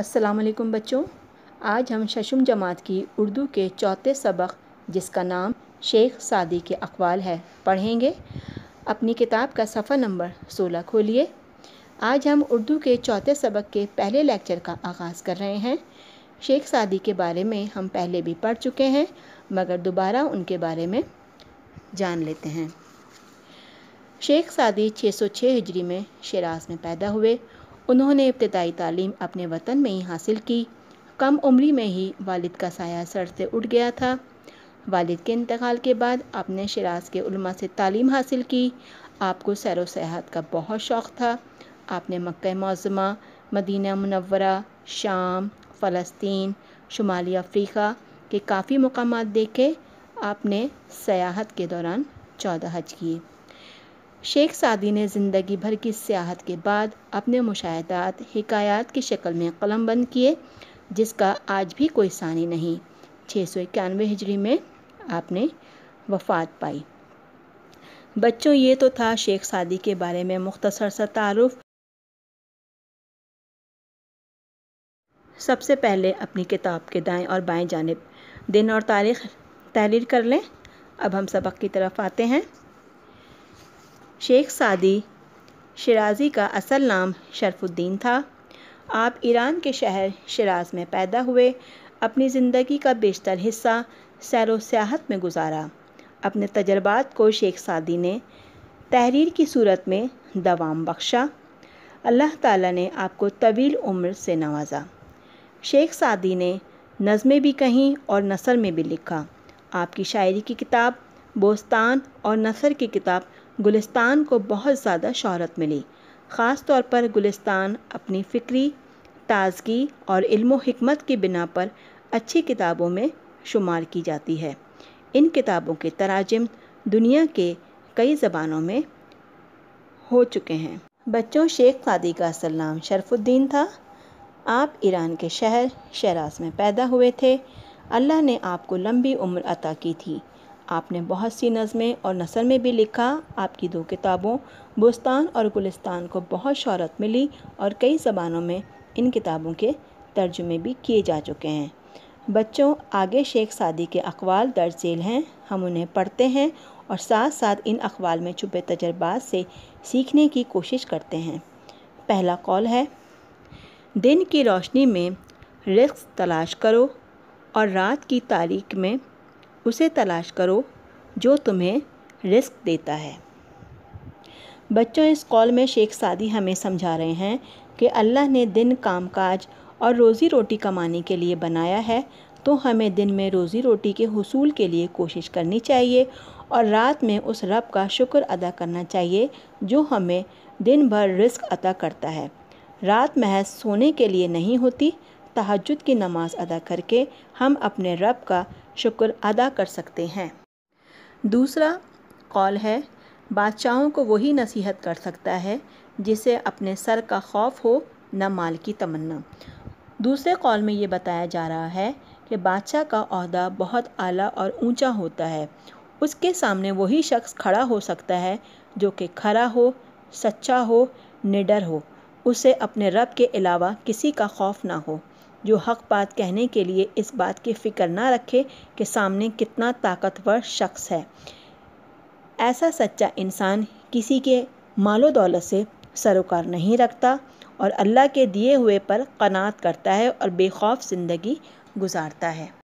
अस्सलाम वालेकुम बच्चों आज हम शशम जमात की उर्दू के चौथे सबक जिसका नाम शेख सादी के अकवाल है पढ़ेंगे अपनी किताब का सफ़र नंबर सोलह खोलिए आज हम उर्दू के चौथे सबक के पहले लेक्चर का आगाज़ कर रहे हैं शेख सादी के बारे में हम पहले भी पढ़ चुके हैं मगर दोबारा उनके बारे में जान लेते हैं शेख सादी 606 हिजरी में शराज में पैदा हुए उन्होंने इब्तदाई तालीम अपने वतन में ही हासिल की कम उम्री में ही वालिद का साया सर से उठ गया था वालिद के इंतकाल के बाद आपने शराज के उलमा से तालीम हासिल की आपको सैर सयाहत का बहुत शौक़ था आपने मक् मौजमा मदीना मुनवरा शाम फ़लस्तीन शुमाली अफ्रीका के काफ़ी मकाम देखे आपने सयाहत के दौरान चौदह हज किए शेख सादी ने ज़िंदगी भर की सियाहत के बाद अपने मुशाहदात हकयात की शक्ल में कलम बंद किए जिसका आज भी कोई सानी नहीं छः सौ इक्यानवे हिजरी में आपने वफात पाई बच्चों ये तो था शेख सादी के बारे में मुख्तसर सा तारफ़ सबसे पहले अपनी किताब के दाएं और बाएं जानब दिन और तारीख तहरीर कर लें अब हम सबक की तरफ आते हैं शेख सादी शराजी का असल नाम शरफुद्दीन था आप ईरान के शहर शराज में पैदा हुए अपनी ज़िंदगी का बेशतर हिस्सा सैर सियाहत में गुजारा अपने तजर्बात को शेख सादी ने तहरीर की सूरत में दवाम बख्शा अल्लाह ताला ने आपको तवील उम्र से नवाजा शेख सादी ने नज़में भी कहीं और नसर में भी लिखा आपकी शायरी की किताब बोस्तान और नसर की किताब गुलिस्तान को बहुत ज़्यादा शहरत मिली ख़ास तौर पर गुलिस्तान अपनी फ़िक्री ताज़गी और इल्म की बिना पर अच्छी किताबों में शुमार की जाती है इन किताबों के तराजम दुनिया के कई ज़बानों में हो चुके हैं बच्चों शेख सादी का असल नाम शरफुद्दीन था आप ईरान के शहर शहराज में पैदा हुए थे अल्लाह ने आपको लंबी उम्र अता की थी आपने बहुत सी नज़में और नसर में भी लिखा आपकी दो किताबों बुस्तान और गुलिस्तान को बहुत शहरत मिली और कई ज़बानों में इन किताबों के तर्जुमे भी किए जा चुके हैं बच्चों आगे शेख सादी के अखबाल दर्ज झेल हैं हम उन्हें पढ़ते हैं और साथ साथ इन अखबाल में छुपे तजर्बा से सीखने की कोशिश करते हैं पहला कॉल है दिन की रोशनी में रिस्क तलाश करो और रात की तारीख में उसे तलाश करो जो तुम्हें रिस्क देता है बच्चों इस कॉल में शेख सादी हमें समझा रहे हैं कि अल्लाह ने दिन कामकाज और रोज़ी रोटी कमाने के लिए बनाया है तो हमें दिन में रोज़ी रोटी के हसूल के लिए कोशिश करनी चाहिए और रात में उस रब का शुक्र अदा करना चाहिए जो हमें दिन भर रिस्क अदा करता है रात महज सोने के लिए नहीं होती तहजद की नमाज़ अदा करके हम अपने रब का शुक्र अदा कर सकते हैं दूसरा कौल है बादशाहों को वही नसीहत कर सकता है जिसे अपने सर का खौफ हो न माल की तमन्ना दूसरे कौल में ये बताया जा रहा है कि बादशाह का अहदा बहुत आला और ऊंचा होता है उसके सामने वही शख्स खड़ा हो सकता है जो कि खरा हो सच्चा हो निडर हो उसे अपने रब के अलावा किसी का खौफ ना हो जो हक बात कहने के लिए इस बात की फ़िक्र ना रखे कि सामने कितना ताकतवर शख्स है ऐसा सच्चा इंसान किसी के मालो दौलत से सरोकार नहीं रखता और अल्लाह के दिए हुए पर कनात करता है और बेखौफ ज़िंदगी गुजारता है